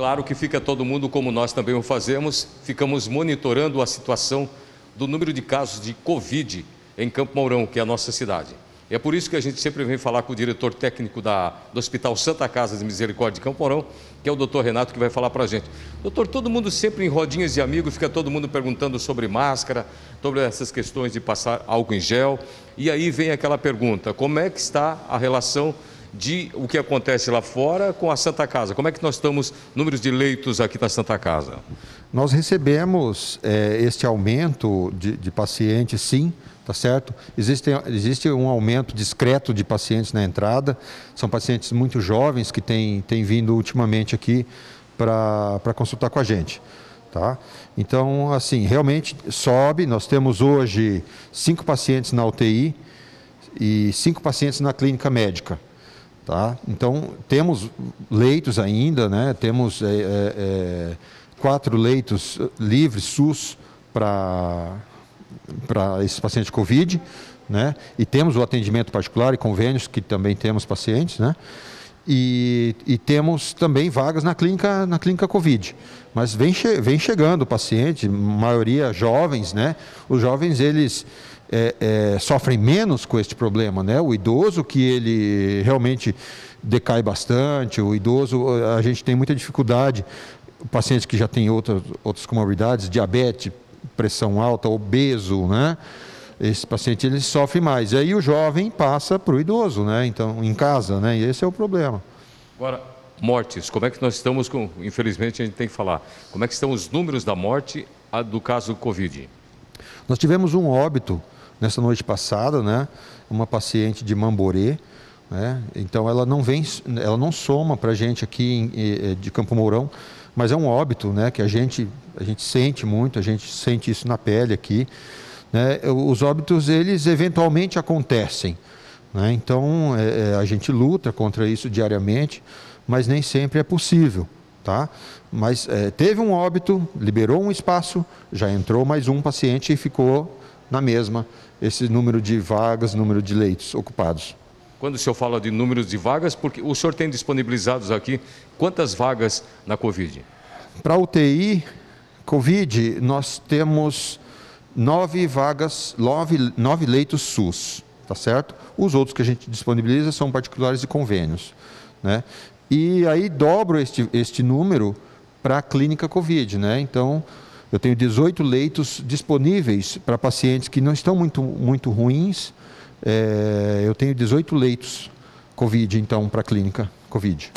Claro que fica todo mundo, como nós também o fazemos, ficamos monitorando a situação do número de casos de Covid em Campo Mourão, que é a nossa cidade. E é por isso que a gente sempre vem falar com o diretor técnico da, do Hospital Santa Casa de Misericórdia de Campo Mourão, que é o doutor Renato, que vai falar para a gente. Doutor, todo mundo sempre em rodinhas de amigos, fica todo mundo perguntando sobre máscara, sobre essas questões de passar álcool em gel. E aí vem aquela pergunta, como é que está a relação de o que acontece lá fora com a Santa Casa. Como é que nós estamos, números de leitos aqui na Santa Casa? Nós recebemos é, este aumento de, de pacientes, sim, tá certo? Existe, existe um aumento discreto de pacientes na entrada, são pacientes muito jovens que têm, têm vindo ultimamente aqui para consultar com a gente. Tá? Então, assim, realmente sobe. Nós temos hoje cinco pacientes na UTI e cinco pacientes na clínica médica. Tá? Então, temos leitos ainda, né? temos é, é, é quatro leitos livres SUS para esses pacientes de Covid, né? e temos o atendimento particular e convênios, que também temos pacientes, né? e, e temos também vagas na clínica, na clínica Covid. Mas vem, che vem chegando o paciente, maioria jovens, né? os jovens eles é, é, sofrem menos com este problema, né? O idoso que ele realmente decai bastante, o idoso, a gente tem muita dificuldade, o paciente que já tem outras, outras comorbidades, diabetes, pressão alta, obeso, né? Esse paciente ele sofre mais. E aí o jovem passa para o idoso, né? Então, em casa, né? E esse é o problema. Agora, mortes. Como é que nós estamos com, infelizmente a gente tem que falar, como é que estão os números da morte do caso Covid? Nós tivemos um óbito nessa noite passada, né, uma paciente de Mamborê, né, então ela não vem, ela não soma para a gente aqui em, de Campo Mourão, mas é um óbito, né, que a gente a gente sente muito, a gente sente isso na pele aqui, né, os óbitos eles eventualmente acontecem, né, então é, é, a gente luta contra isso diariamente, mas nem sempre é possível, tá? Mas é, teve um óbito, liberou um espaço, já entrou mais um paciente e ficou na mesma esse número de vagas, número de leitos ocupados. Quando o senhor fala de números de vagas, porque o senhor tem disponibilizados aqui quantas vagas na Covid? Para UTI, Covid, nós temos nove vagas, nove, nove leitos SUS, tá certo? Os outros que a gente disponibiliza são particulares e convênios, né? E aí dobro este, este número para a clínica Covid, né? Então, eu tenho 18 leitos disponíveis para pacientes que não estão muito, muito ruins. É, eu tenho 18 leitos Covid, então, para a clínica Covid.